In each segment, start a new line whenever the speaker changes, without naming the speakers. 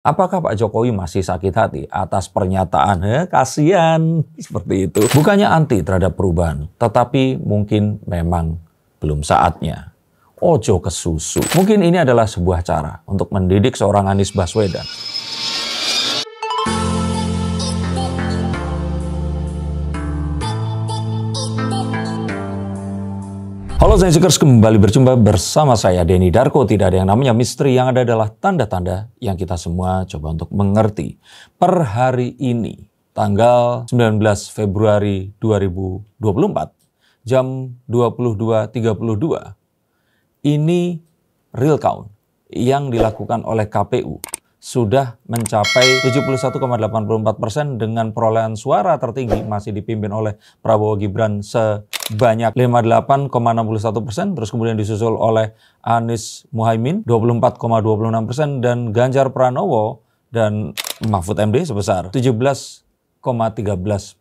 Apakah Pak Jokowi masih sakit hati atas pernyataan he, kasihan seperti itu? Bukannya anti terhadap perubahan, tetapi mungkin memang belum saatnya. Ojo ke susu. Mungkin ini adalah sebuah cara untuk mendidik seorang Anies Baswedan Halo Zenseekers, kembali berjumpa bersama saya Denny Darko. Tidak ada yang namanya misteri, yang ada adalah tanda-tanda yang kita semua coba untuk mengerti. Per hari ini, tanggal 19 Februari 2024, jam 22.32, ini real count yang dilakukan oleh KPU sudah mencapai 71,84 persen dengan perolehan suara tertinggi masih dipimpin oleh Prabowo Gibran sebanyak 58,61 persen, terus kemudian disusul oleh Anies Muhaimin 24,26 persen dan Ganjar Pranowo dan Mahfud MD sebesar 17,13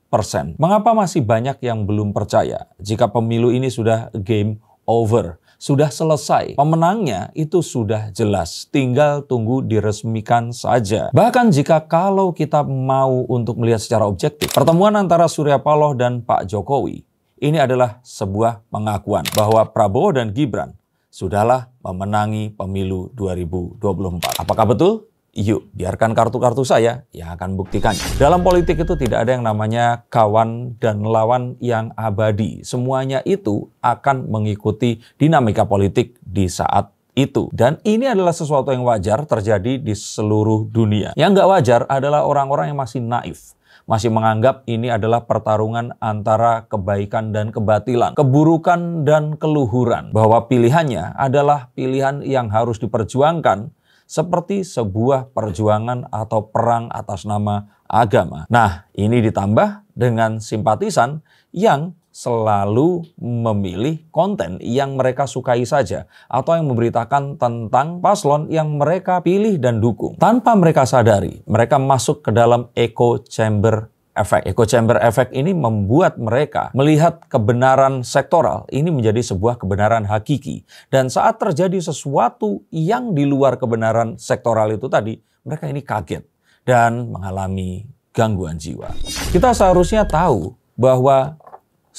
persen. Mengapa masih banyak yang belum percaya jika pemilu ini sudah game over? sudah selesai. Pemenangnya itu sudah jelas, tinggal tunggu diresmikan saja. Bahkan jika kalau kita mau untuk melihat secara objektif, pertemuan antara Surya Paloh dan Pak Jokowi ini adalah sebuah pengakuan bahwa Prabowo dan Gibran sudahlah memenangi pemilu 2024. Apakah betul? Yuk, biarkan kartu-kartu saya, yang akan buktikan. Dalam politik itu tidak ada yang namanya kawan dan lawan yang abadi. Semuanya itu akan mengikuti dinamika politik di saat itu. Dan ini adalah sesuatu yang wajar terjadi di seluruh dunia. Yang nggak wajar adalah orang-orang yang masih naif. Masih menganggap ini adalah pertarungan antara kebaikan dan kebatilan, keburukan dan keluhuran, bahwa pilihannya adalah pilihan yang harus diperjuangkan seperti sebuah perjuangan atau perang atas nama agama. Nah, ini ditambah dengan simpatisan yang selalu memilih konten yang mereka sukai saja atau yang memberitakan tentang paslon yang mereka pilih dan dukung. Tanpa mereka sadari, mereka masuk ke dalam echo chamber Efek Echo chamber effect ini membuat mereka melihat kebenaran sektoral ini menjadi sebuah kebenaran hakiki. Dan saat terjadi sesuatu yang di luar kebenaran sektoral itu tadi, mereka ini kaget dan mengalami gangguan jiwa. Kita seharusnya tahu bahwa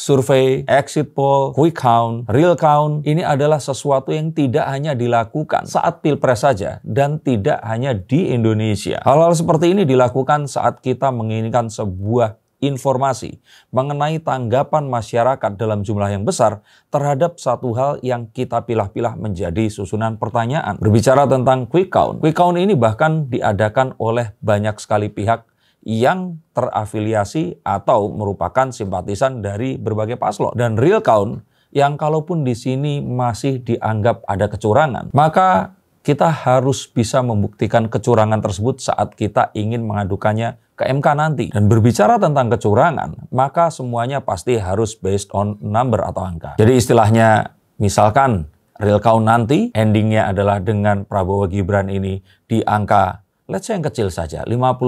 survei, exit poll, quick count, real count, ini adalah sesuatu yang tidak hanya dilakukan saat pilpres saja dan tidak hanya di Indonesia. Hal-hal seperti ini dilakukan saat kita menginginkan sebuah informasi mengenai tanggapan masyarakat dalam jumlah yang besar terhadap satu hal yang kita pilah-pilah menjadi susunan pertanyaan. Berbicara tentang quick count, quick count ini bahkan diadakan oleh banyak sekali pihak yang terafiliasi atau merupakan simpatisan dari berbagai paslon dan real count yang kalaupun di sini masih dianggap ada kecurangan maka kita harus bisa membuktikan kecurangan tersebut saat kita ingin mengadukannya ke MK nanti dan berbicara tentang kecurangan maka semuanya pasti harus based on number atau angka jadi istilahnya misalkan real count nanti endingnya adalah dengan Prabowo Gibran ini di angka let's say yang kecil saja, 56%,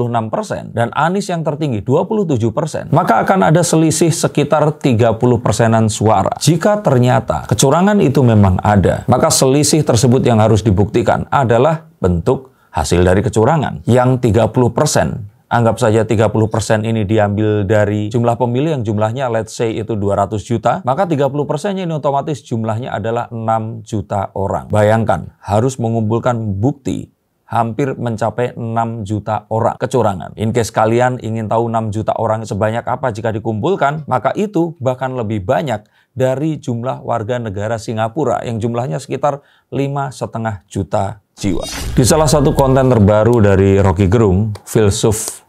dan Anies yang tertinggi, 27%, maka akan ada selisih sekitar 30 persenan suara. Jika ternyata kecurangan itu memang ada, maka selisih tersebut yang harus dibuktikan adalah bentuk hasil dari kecurangan. Yang 30% anggap saja 30% ini diambil dari jumlah pemilih yang jumlahnya let's say itu 200 juta, maka 30%-nya ini otomatis jumlahnya adalah 6 juta orang. Bayangkan, harus mengumpulkan bukti hampir mencapai 6 juta orang kecurangan. In case kalian ingin tahu 6 juta orang sebanyak apa jika dikumpulkan, maka itu bahkan lebih banyak dari jumlah warga negara Singapura yang jumlahnya sekitar lima setengah juta jiwa. Di salah satu konten terbaru dari Rocky Gerung, filsuf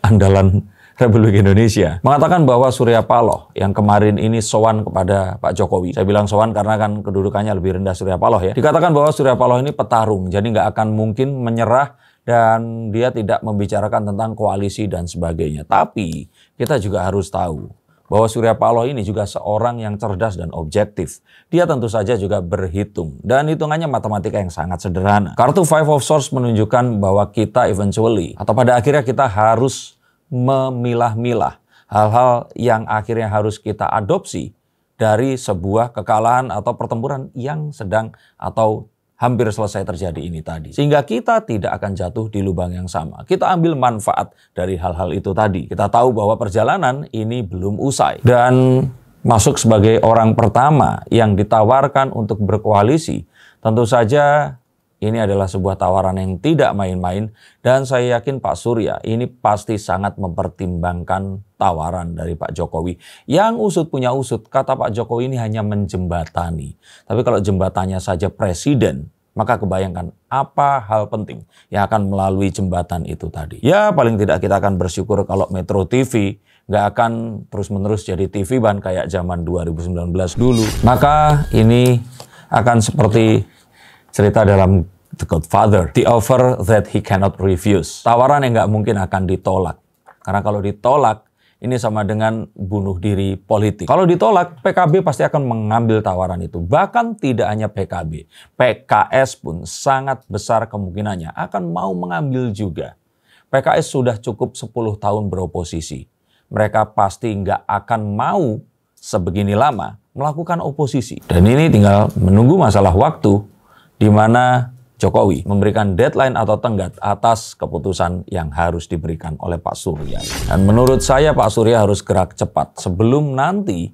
andalan Republik Indonesia mengatakan bahwa Surya Paloh yang kemarin ini sowan kepada Pak Jokowi. Saya bilang sowan karena kan kedudukannya lebih rendah Surya Paloh ya. Dikatakan bahwa Surya Paloh ini petarung, jadi nggak akan mungkin menyerah dan dia tidak membicarakan tentang koalisi dan sebagainya. Tapi kita juga harus tahu bahwa Surya Paloh ini juga seorang yang cerdas dan objektif. Dia tentu saja juga berhitung dan hitungannya matematika yang sangat sederhana. Kartu Five of Swords menunjukkan bahwa kita eventually atau pada akhirnya kita harus memilah-milah hal-hal yang akhirnya harus kita adopsi dari sebuah kekalahan atau pertempuran yang sedang atau hampir selesai terjadi ini tadi. Sehingga kita tidak akan jatuh di lubang yang sama. Kita ambil manfaat dari hal-hal itu tadi. Kita tahu bahwa perjalanan ini belum usai. Dan masuk sebagai orang pertama yang ditawarkan untuk berkoalisi, tentu saja ini adalah sebuah tawaran yang tidak main-main dan saya yakin Pak Surya ini pasti sangat mempertimbangkan tawaran dari Pak Jokowi. Yang usut punya usut, kata Pak Jokowi ini hanya menjembatani. Tapi kalau jembatannya saja presiden, maka kebayangkan apa hal penting yang akan melalui jembatan itu tadi. Ya paling tidak kita akan bersyukur kalau Metro TV nggak akan terus-menerus jadi TV ban kayak zaman 2019 dulu. Maka ini akan seperti cerita dalam The Godfather. The offer that he cannot refuse. Tawaran yang nggak mungkin akan ditolak. Karena kalau ditolak, ini sama dengan bunuh diri politik. Kalau ditolak, PKB pasti akan mengambil tawaran itu. Bahkan tidak hanya PKB, PKS pun sangat besar kemungkinannya akan mau mengambil juga. PKS sudah cukup 10 tahun beroposisi. Mereka pasti nggak akan mau sebegini lama melakukan oposisi. Dan ini tinggal menunggu masalah waktu di mana Jokowi memberikan deadline atau tenggat atas keputusan yang harus diberikan oleh Pak Surya. Dan menurut saya Pak Surya harus gerak cepat sebelum nanti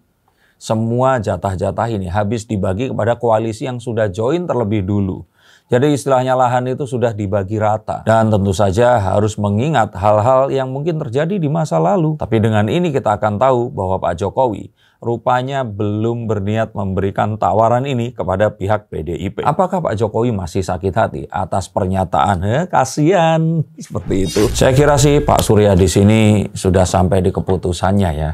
semua jatah-jatah ini habis dibagi kepada koalisi yang sudah join terlebih dulu. Jadi istilahnya lahan itu sudah dibagi rata. Dan tentu saja harus mengingat hal-hal yang mungkin terjadi di masa lalu. Tapi dengan ini kita akan tahu bahwa Pak Jokowi rupanya belum berniat memberikan tawaran ini kepada pihak PDIP. Apakah Pak Jokowi masih sakit hati atas pernyataan He, kasihan seperti itu? Saya kira sih Pak Surya di sini sudah sampai di keputusannya ya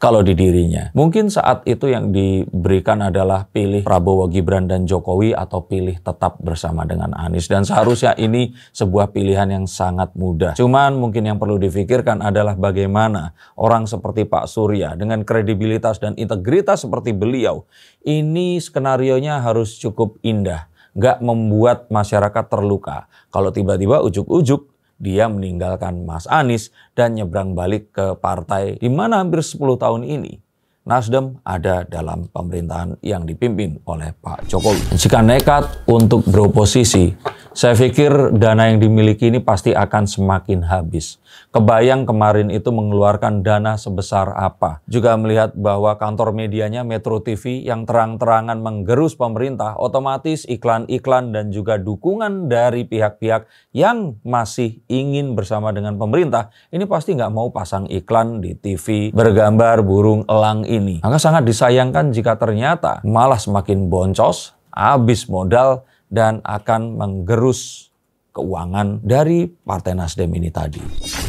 kalau di dirinya. Mungkin saat itu yang diberikan adalah pilih Prabowo Gibran dan Jokowi atau pilih tetap bersama dengan Anies. Dan seharusnya ini sebuah pilihan yang sangat mudah. Cuman mungkin yang perlu difikirkan adalah bagaimana orang seperti Pak Surya dengan kredibilitas dan integritas seperti beliau, ini skenario nya harus cukup indah nggak membuat masyarakat terluka. Kalau tiba-tiba ujuk-ujuk dia meninggalkan Mas Anies dan nyebrang balik ke partai di mana hampir 10 tahun ini Nasdem ada dalam pemerintahan yang dipimpin oleh Pak Jokowi. Jika nekat untuk beroposisi, saya pikir dana yang dimiliki ini pasti akan semakin habis. Kebayang kemarin itu mengeluarkan dana sebesar apa. Juga melihat bahwa kantor medianya Metro TV yang terang-terangan menggerus pemerintah, otomatis iklan-iklan dan juga dukungan dari pihak-pihak yang masih ingin bersama dengan pemerintah, ini pasti nggak mau pasang iklan di TV bergambar burung elang ini ini. Maka sangat disayangkan jika ternyata malah semakin boncos, habis modal, dan akan menggerus keuangan dari Partai Nasdem ini tadi.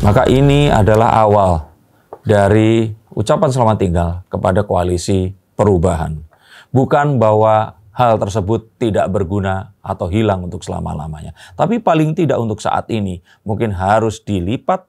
Maka ini adalah awal dari ucapan selamat tinggal kepada koalisi perubahan. Bukan bahwa hal tersebut tidak berguna atau hilang untuk selama-lamanya. Tapi paling tidak untuk saat ini mungkin harus dilipat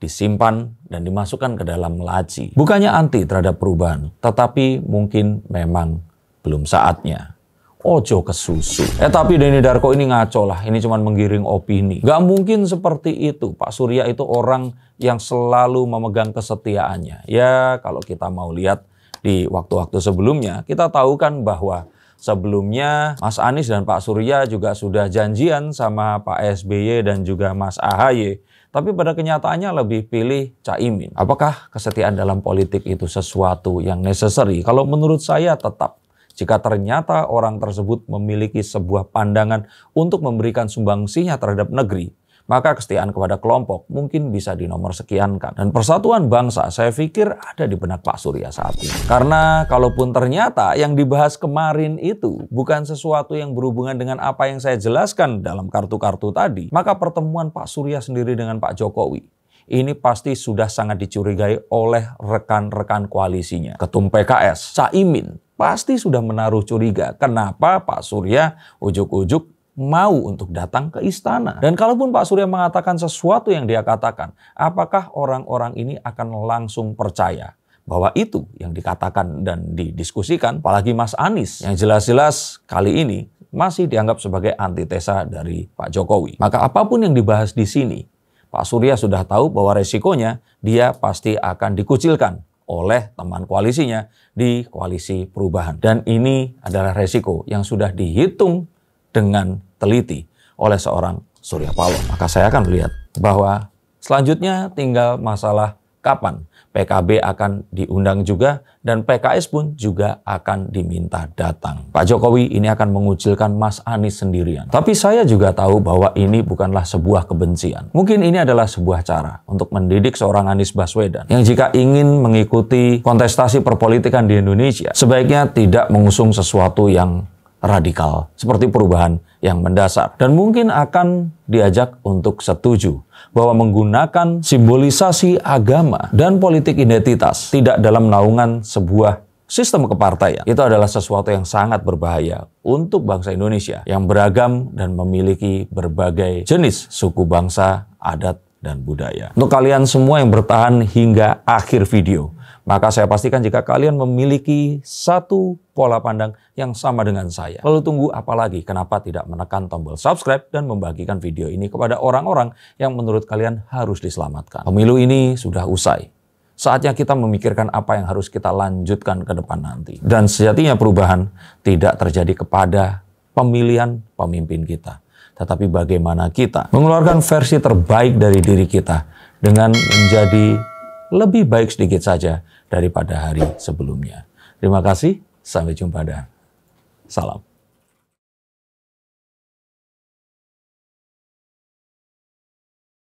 disimpan, dan dimasukkan ke dalam laci. Bukannya anti terhadap perubahan, tetapi mungkin memang belum saatnya. Ojo ke susu. Eh tapi Denny Darko ini ngaco lah, ini cuma menggiring opini. Gak mungkin seperti itu. Pak Surya itu orang yang selalu memegang kesetiaannya. Ya kalau kita mau lihat di waktu-waktu sebelumnya, kita tahu kan bahwa Sebelumnya Mas Anies dan Pak Surya juga sudah janjian sama Pak SBY dan juga Mas AHY. Tapi pada kenyataannya lebih pilih Caimin. Apakah kesetiaan dalam politik itu sesuatu yang necessary? Kalau menurut saya tetap. Jika ternyata orang tersebut memiliki sebuah pandangan untuk memberikan sumbangsihnya terhadap negeri, maka kesetiaan kepada kelompok mungkin bisa dinomor kan. Dan persatuan bangsa saya pikir ada di benak Pak Surya saat ini. Karena kalaupun ternyata yang dibahas kemarin itu bukan sesuatu yang berhubungan dengan apa yang saya jelaskan dalam kartu-kartu tadi, maka pertemuan Pak Surya sendiri dengan Pak Jokowi ini pasti sudah sangat dicurigai oleh rekan-rekan koalisinya. Ketum PKS, Caimin, pasti sudah menaruh curiga. Kenapa Pak Surya ujuk-ujuk mau untuk datang ke istana. Dan kalaupun Pak Surya mengatakan sesuatu yang dia katakan, apakah orang-orang ini akan langsung percaya? bahwa itu yang dikatakan dan didiskusikan, apalagi Mas Anies yang jelas-jelas kali ini masih dianggap sebagai antitesa dari Pak Jokowi. Maka apapun yang dibahas di sini, Pak Surya sudah tahu bahwa resikonya dia pasti akan dikucilkan oleh teman koalisinya di koalisi perubahan. Dan ini adalah resiko yang sudah dihitung dengan teliti oleh seorang Surya Paloh. Maka saya akan melihat bahwa selanjutnya tinggal masalah kapan PKB akan diundang juga dan PKS pun juga akan diminta datang. Pak Jokowi ini akan mengucilkan Mas Anies sendirian. Tapi saya juga tahu bahwa ini bukanlah sebuah kebencian. Mungkin ini adalah sebuah cara untuk mendidik seorang Anies Baswedan yang jika ingin mengikuti kontestasi perpolitikan di Indonesia sebaiknya tidak mengusung sesuatu yang radikal, seperti perubahan yang mendasar, dan mungkin akan diajak untuk setuju bahwa menggunakan simbolisasi agama dan politik identitas tidak dalam naungan sebuah sistem kepartaian. Itu adalah sesuatu yang sangat berbahaya untuk bangsa Indonesia yang beragam dan memiliki berbagai jenis suku bangsa, adat, dan budaya. Untuk kalian semua yang bertahan hingga akhir video, maka saya pastikan jika kalian memiliki satu pola pandang yang sama dengan saya. Lalu tunggu apa lagi? Kenapa tidak menekan tombol subscribe dan membagikan video ini kepada orang-orang yang menurut kalian harus diselamatkan? Pemilu ini sudah usai. Saatnya kita memikirkan apa yang harus kita lanjutkan ke depan nanti. Dan sejatinya perubahan tidak terjadi kepada pemilihan pemimpin kita, tetapi bagaimana kita mengeluarkan versi terbaik dari diri kita dengan menjadi lebih baik sedikit saja daripada hari sebelumnya. Terima kasih, sampai jumpa dan salam.